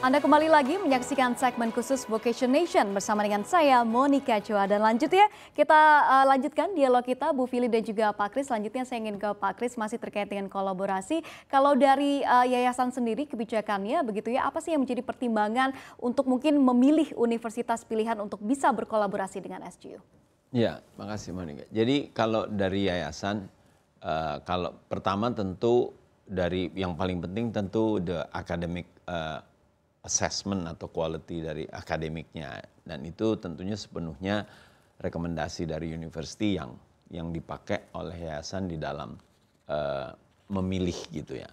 Anda kembali lagi menyaksikan segmen khusus Vocation Nation bersama dengan saya Monica Chua dan lanjut ya kita uh, lanjutkan dialog kita Bu Fili dan juga Pak Kris. Selanjutnya saya ingin ke Pak Kris masih terkait dengan kolaborasi. Kalau dari uh, yayasan sendiri kebijakannya begitu ya apa sih yang menjadi pertimbangan untuk mungkin memilih universitas pilihan untuk bisa berkolaborasi dengan SGU? Ya, makasih Monica. Jadi kalau dari yayasan uh, kalau pertama tentu dari yang paling penting tentu the academic uh, assessment atau quality dari akademiknya dan itu tentunya sepenuhnya rekomendasi dari universiti yang yang dipakai oleh yayasan di dalam uh, memilih gitu ya.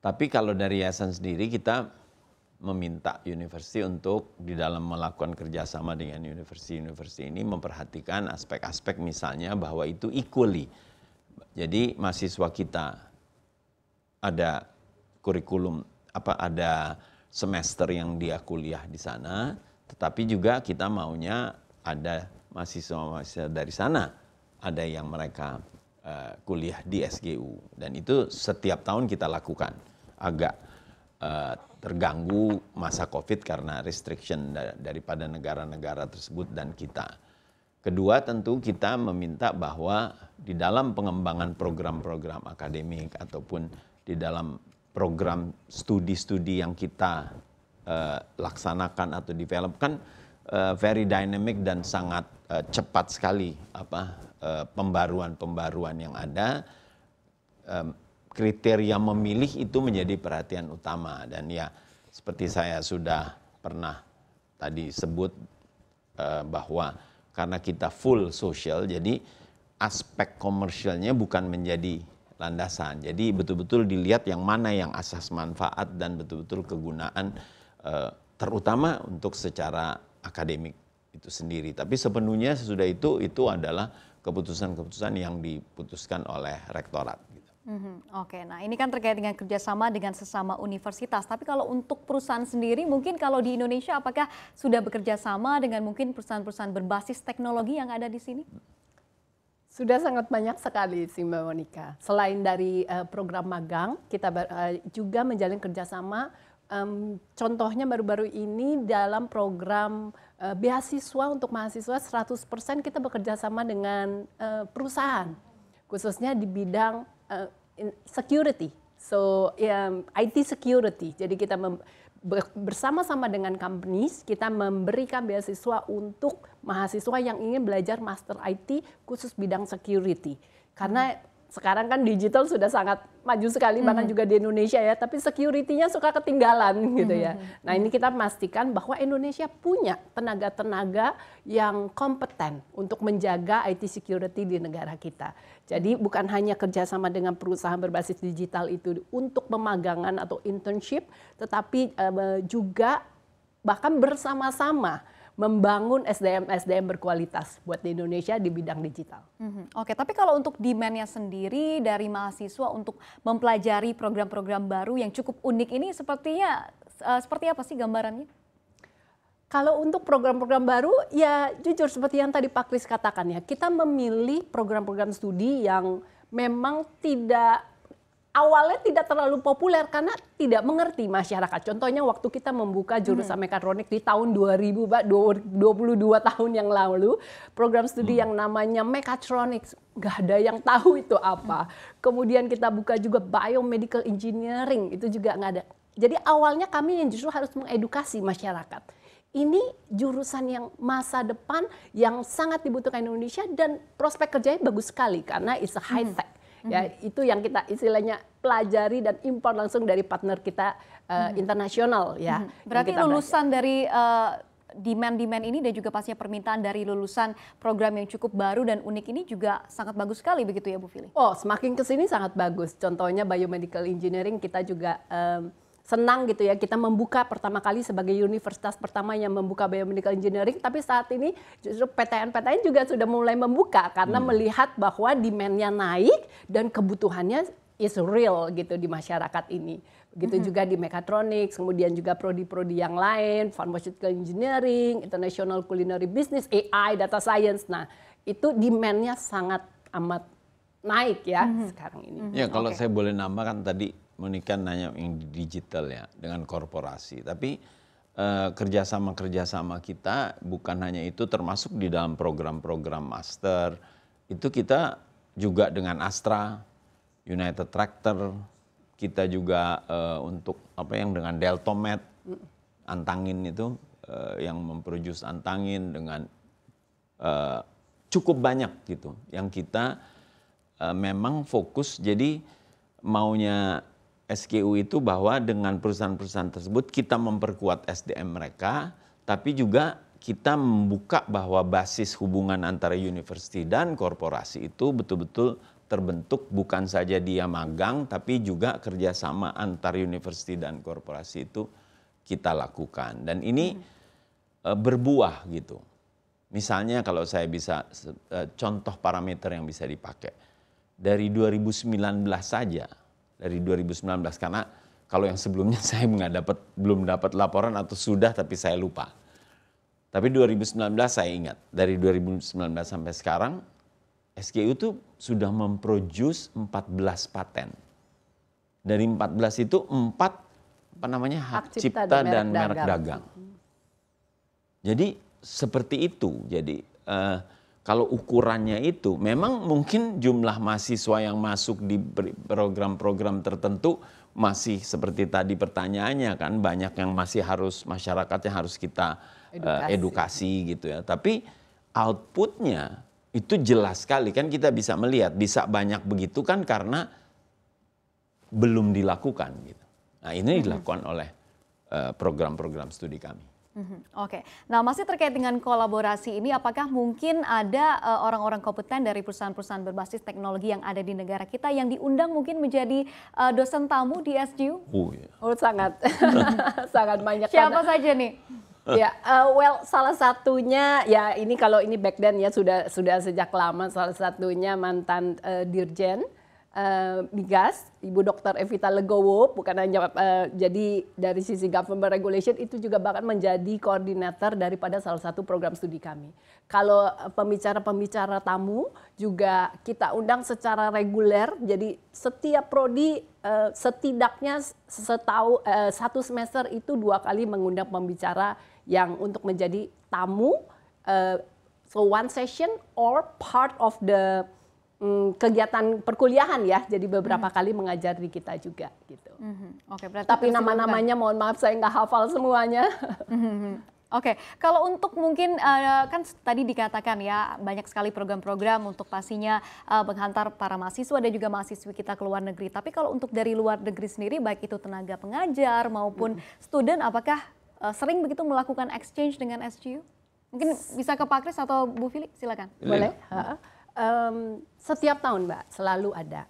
Tapi kalau dari yayasan sendiri kita meminta universiti untuk di dalam melakukan kerjasama dengan universiti-universiti ini memperhatikan aspek-aspek misalnya bahwa itu equally. Jadi mahasiswa kita ada kurikulum apa ada semester yang dia kuliah di sana, tetapi juga kita maunya ada mahasiswa-mahasiswa dari sana, ada yang mereka uh, kuliah di SGU dan itu setiap tahun kita lakukan. Agak uh, terganggu masa COVID karena restriction daripada negara-negara tersebut dan kita. Kedua, tentu kita meminta bahwa di dalam pengembangan program-program akademik ataupun di dalam program studi-studi yang kita uh, laksanakan atau develop kan uh, very dynamic dan sangat uh, cepat sekali apa uh, pembaruan-pembaruan yang ada um, kriteria memilih itu menjadi perhatian utama dan ya seperti saya sudah pernah tadi sebut uh, bahwa karena kita full social jadi aspek komersialnya bukan menjadi landasan. Jadi betul-betul dilihat yang mana yang asas manfaat dan betul-betul kegunaan eh, terutama untuk secara akademik itu sendiri. Tapi sepenuhnya sesudah itu itu adalah keputusan-keputusan yang diputuskan oleh rektorat. Mm-hmm. Oke, nah ini kan terkait dengan kerjasama dengan sesama universitas. Tapi kalau untuk perusahaan sendiri, mungkin kalau di Indonesia apakah sudah bekerja sama dengan mungkin perusahaan-perusahaan berbasis teknologi yang ada di sini? Sudah sangat banyak sekali sih Mbak Monika. Selain dari uh, program magang, kita uh, juga menjalin kerjasama. Um, contohnya baru-baru ini dalam program uh, beasiswa untuk mahasiswa 100% kita bekerja sama dengan uh, perusahaan, khususnya di bidang uh, security. So um, ya, IT security. Jadi kita bersama-sama dengan companies kita memberikan beasiswa untuk mahasiswa yang ingin belajar master IT khusus bidang security karena sekarang kan digital sudah sangat maju sekali bahkan mm -hmm. juga di Indonesia ya, tapi security-nya suka ketinggalan gitu ya. Mm-hmm. Nah, ini kita pastikan bahwa Indonesia punya tenaga-tenaga yang kompeten untuk menjaga IT security di negara kita. Jadi bukan hanya kerjasama dengan perusahaan berbasis digital itu untuk pemagangan atau internship, tetapi eh, juga bahkan bersama-sama membangun SDM-SDM berkualitas buat di Indonesia di bidang digital. Mm-hmm. Oke, tapi kalau untuk demand-nya sendiri dari mahasiswa untuk mempelajari program-program baru yang cukup unik ini sepertinya uh, seperti apa sih gambarannya? Kalau untuk program-program baru, ya jujur seperti yang tadi Pak Kris katakan ya, kita memilih program-program studi yang memang tidak awalnya tidak terlalu populer karena tidak mengerti masyarakat. Contohnya waktu kita membuka hmm. jurusan hmm. mekatronik di tahun 2000, Pak, 22 tahun yang lalu, program studi hmm. yang namanya mekatronik, nggak ada yang tahu itu apa. Hmm. Kemudian kita buka juga biomedical engineering, itu juga nggak ada. Jadi awalnya kami yang justru harus mengedukasi masyarakat ini jurusan yang masa depan yang sangat dibutuhkan Indonesia dan prospek kerjanya bagus sekali karena it's a high hmm. tech. Hmm. Ya, hmm. itu yang kita istilahnya pelajari dan impor langsung dari partner kita uh, hmm. internasional ya. Hmm. Berarti lulusan belajar. dari uh, demand-demand ini dan juga pastinya permintaan dari lulusan program yang cukup baru dan unik ini juga sangat bagus sekali begitu ya Bu Fili? Oh, semakin kesini sangat bagus. Contohnya biomedical engineering kita juga um, senang gitu ya kita membuka pertama kali sebagai universitas pertama yang membuka biomedical engineering tapi saat ini justru PTN-PTN juga sudah mulai membuka karena hmm. melihat bahwa demand-nya naik dan kebutuhannya is real gitu di masyarakat ini. Begitu -hmm. juga di mechatronics, kemudian juga prodi-prodi yang lain, pharmaceutical engineering, international culinary business, AI, data science. Nah, itu demand-nya sangat amat naik ya -hmm. sekarang ini. Hmm. Ya, kalau okay. saya boleh nambahkan tadi menikah nanya yang digital ya dengan korporasi. Tapi eh, kerjasama-kerjasama kita bukan hanya itu termasuk di dalam program-program master itu kita juga dengan Astra, United Tractor, kita juga eh, untuk apa yang dengan Deltomet, Antangin itu eh, yang memproduce Antangin dengan eh, cukup banyak gitu yang kita eh, memang fokus jadi maunya SKU itu bahwa dengan perusahaan-perusahaan tersebut kita memperkuat SDM mereka, tapi juga kita membuka bahwa basis hubungan antara universiti dan korporasi itu betul-betul terbentuk bukan saja dia magang tapi juga kerjasama antar universiti dan korporasi itu kita lakukan dan ini hmm. Eh, berbuah gitu misalnya kalau saya bisa eh, contoh parameter yang bisa dipakai dari 2019 saja dari 2019 karena kalau yang sebelumnya saya nggak dapat belum dapat laporan atau sudah tapi saya lupa. Tapi 2019 saya ingat dari 2019 sampai sekarang SKU itu sudah memproduce 14 paten. Dari 14 itu 4 apa namanya hak, hak cipta, cipta dan merek, dan merek dagang. dagang. Jadi seperti itu. Jadi uh, kalau ukurannya itu memang mungkin jumlah mahasiswa yang masuk di program-program tertentu masih seperti tadi pertanyaannya kan banyak yang masih harus masyarakat yang harus kita eh, edukasi, uh, edukasi gitu ya tapi outputnya itu jelas sekali kan kita bisa melihat bisa banyak begitu kan karena belum dilakukan gitu nah ini dilakukan oleh eh, program-program uh, studi kami Mhm, oke, okay. nah masih terkait dengan kolaborasi ini, apakah mungkin ada orang eh, orang-orang kompeten dari perusahaan-perusahaan berbasis teknologi yang ada di negara kita yang diundang mungkin menjadi uh, dosen tamu di SGU? Oh, yeah. oh sangat, sangat banyak. Siapa karena... saja nih? ya, uh, well salah satunya ya ini kalau ini back then ya sudah sudah sejak lama salah satunya mantan uh, dirjen uh, Ibu Dr. Evita Legowo, bukan hanya uh, jadi dari sisi government regulation itu juga bahkan menjadi koordinator daripada salah satu program studi kami. Kalau eh, pembicara-pembicara tamu juga kita undang secara reguler, jadi setiap prodi uh, setidaknya setau, uh, satu semester itu dua kali mengundang pembicara yang untuk menjadi tamu. Uh, so one session or part of the Mm, kegiatan perkuliahan ya. Jadi beberapa hmm. kali mengajar di kita juga gitu. Hmm. Oke, okay, Tapi nama-namanya mohon maaf saya nggak hafal semuanya. Hmm. Oke, okay. kalau untuk mungkin uh, kan tadi dikatakan ya banyak sekali program-program untuk pastinya uh, menghantar para mahasiswa dan juga mahasiswi kita ke luar negeri. Tapi kalau untuk dari luar negeri sendiri baik itu tenaga pengajar maupun hmm. student apakah uh, sering begitu melakukan exchange dengan SGU? Mungkin bisa ke Pak Kris atau Bu Fili, silakan. Boleh. -ha um, setiap tahun mbak selalu ada.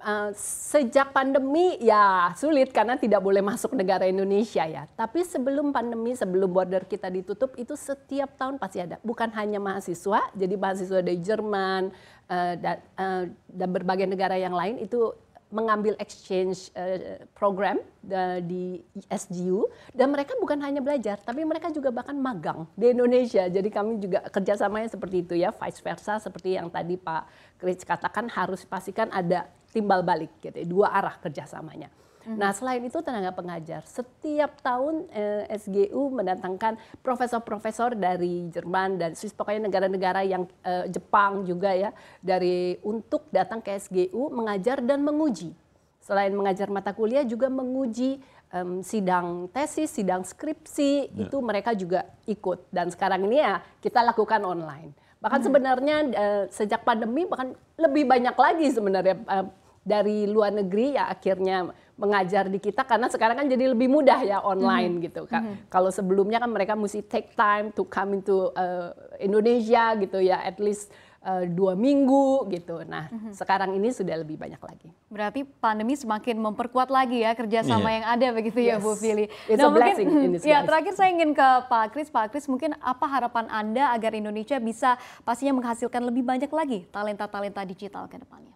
Uh, sejak pandemi ya sulit karena tidak boleh masuk negara Indonesia ya. Tapi sebelum pandemi, sebelum border kita ditutup itu setiap tahun pasti ada. Bukan hanya mahasiswa, jadi mahasiswa dari Jerman uh, eh, dan, uh, eh, dan berbagai negara yang lain itu mengambil exchange uh, program uh, di SGU dan mereka bukan hanya belajar tapi mereka juga bahkan magang di Indonesia jadi kami juga kerjasamanya seperti itu ya vice versa seperti yang tadi Pak Chris katakan harus pastikan ada timbal balik gitu ya. dua arah kerjasamanya. Nah, selain itu tenaga pengajar. Setiap tahun eh, SGU mendatangkan profesor-profesor dari Jerman dan Swiss, pokoknya negara-negara yang eh, Jepang juga ya, dari untuk datang ke SGU mengajar dan menguji. Selain mengajar mata kuliah juga menguji um, sidang tesis, sidang skripsi yeah. itu mereka juga ikut dan sekarang ini ya kita lakukan online. Bahkan hmm. sebenarnya uh, sejak pandemi bahkan lebih banyak lagi sebenarnya uh, dari luar negeri ya akhirnya mengajar di kita karena sekarang kan jadi lebih mudah ya online mm -hmm. gitu kan. Mm -hmm. Kalau sebelumnya kan mereka mesti take time to come into uh, Indonesia gitu ya at least uh, dua minggu gitu. Nah mm -hmm. sekarang ini sudah lebih banyak lagi. Berarti pandemi semakin memperkuat lagi ya kerjasama yeah. yang ada begitu yes. ya Bu Fili. It's nah, a blessing mungkin, Ya terakhir saya ingin ke Pak Kris. Pak Kris mungkin apa harapan Anda agar Indonesia bisa pastinya menghasilkan lebih banyak lagi talenta-talenta digital ke depannya?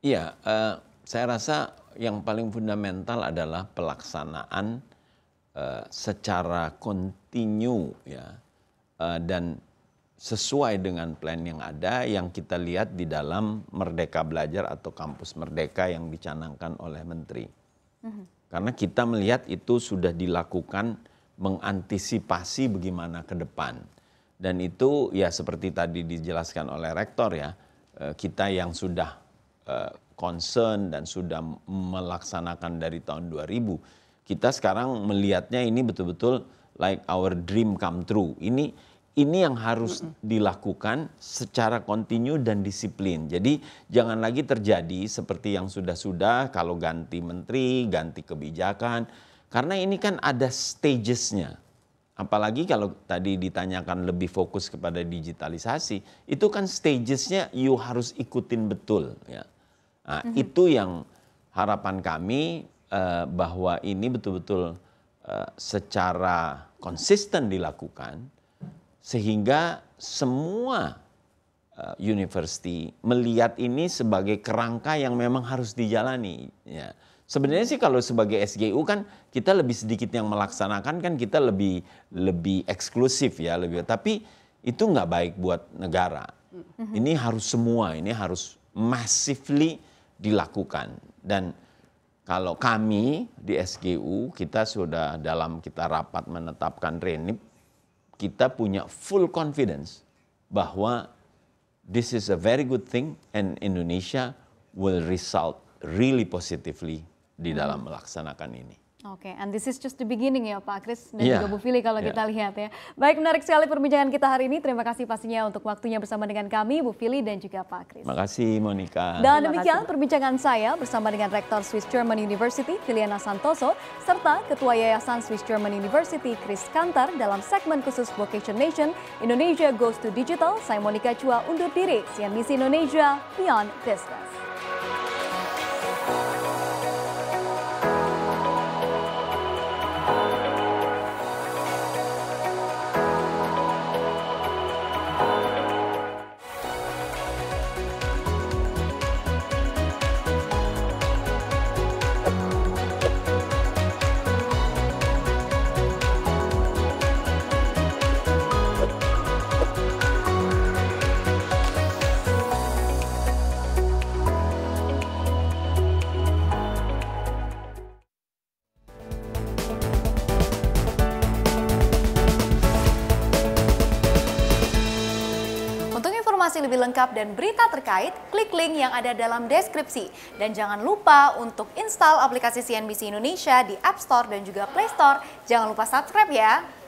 Iya, uh, saya rasa yang paling fundamental adalah pelaksanaan uh, secara kontinu ya uh, dan sesuai dengan plan yang ada yang kita lihat di dalam Merdeka Belajar atau Kampus Merdeka yang dicanangkan oleh Menteri. Mm-hmm. Karena kita melihat itu sudah dilakukan mengantisipasi bagaimana ke depan. Dan itu ya seperti tadi dijelaskan oleh rektor ya, kita yang sudah Eh, concern dan sudah melaksanakan dari tahun 2000. Kita sekarang melihatnya ini betul-betul like our dream come true. Ini ini yang harus dilakukan secara kontinu dan disiplin. Jadi jangan lagi terjadi seperti yang sudah-sudah kalau ganti menteri, ganti kebijakan. Karena ini kan ada stagesnya. Apalagi kalau tadi ditanyakan lebih fokus kepada digitalisasi, itu kan stagesnya you harus ikutin betul ya. Nah, mm -hmm. Itu yang harapan kami uh, bahwa ini betul-betul uh, secara konsisten dilakukan sehingga semua uh, eh, university melihat ini sebagai kerangka yang memang harus dijalani. Ya. Sebenarnya sih kalau sebagai SGU kan kita lebih sedikit yang melaksanakan kan kita lebih lebih eksklusif ya lebih tapi itu nggak baik buat negara. Mhm. Ini harus semua, ini harus massively dilakukan. Dan kalau kami di SGU, kita sudah dalam kita rapat menetapkan RENIP, kita punya full confidence bahwa this is a very good thing and Indonesia will result really positively di dalam melaksanakan ini. Oke, okay, and this is just the beginning ya Pak Kris dan yeah. juga Bu Fili kalau yeah. kita iya. lihat ya. Baik, menarik sekali perbincangan kita hari ini. Terima kasih pastinya untuk waktunya bersama dengan kami, Bu Fili dan juga Pak Kris. Terima kasih Monica. Dan Terima demikian kasih. perbincangan saya bersama dengan Rektor Swiss German University, Filiana Santoso, serta Ketua Yayasan Swiss German University, Chris Kantar dalam segmen khusus Vocation Nation, Indonesia Goes to Digital. Saya Monica Chua undur diri, CNBC Indonesia Beyond Business. lebih lengkap dan berita terkait, klik link yang ada dalam deskripsi. Dan jangan lupa untuk install aplikasi CNBC Indonesia di App Store dan juga Play Store. Jangan lupa subscribe ya.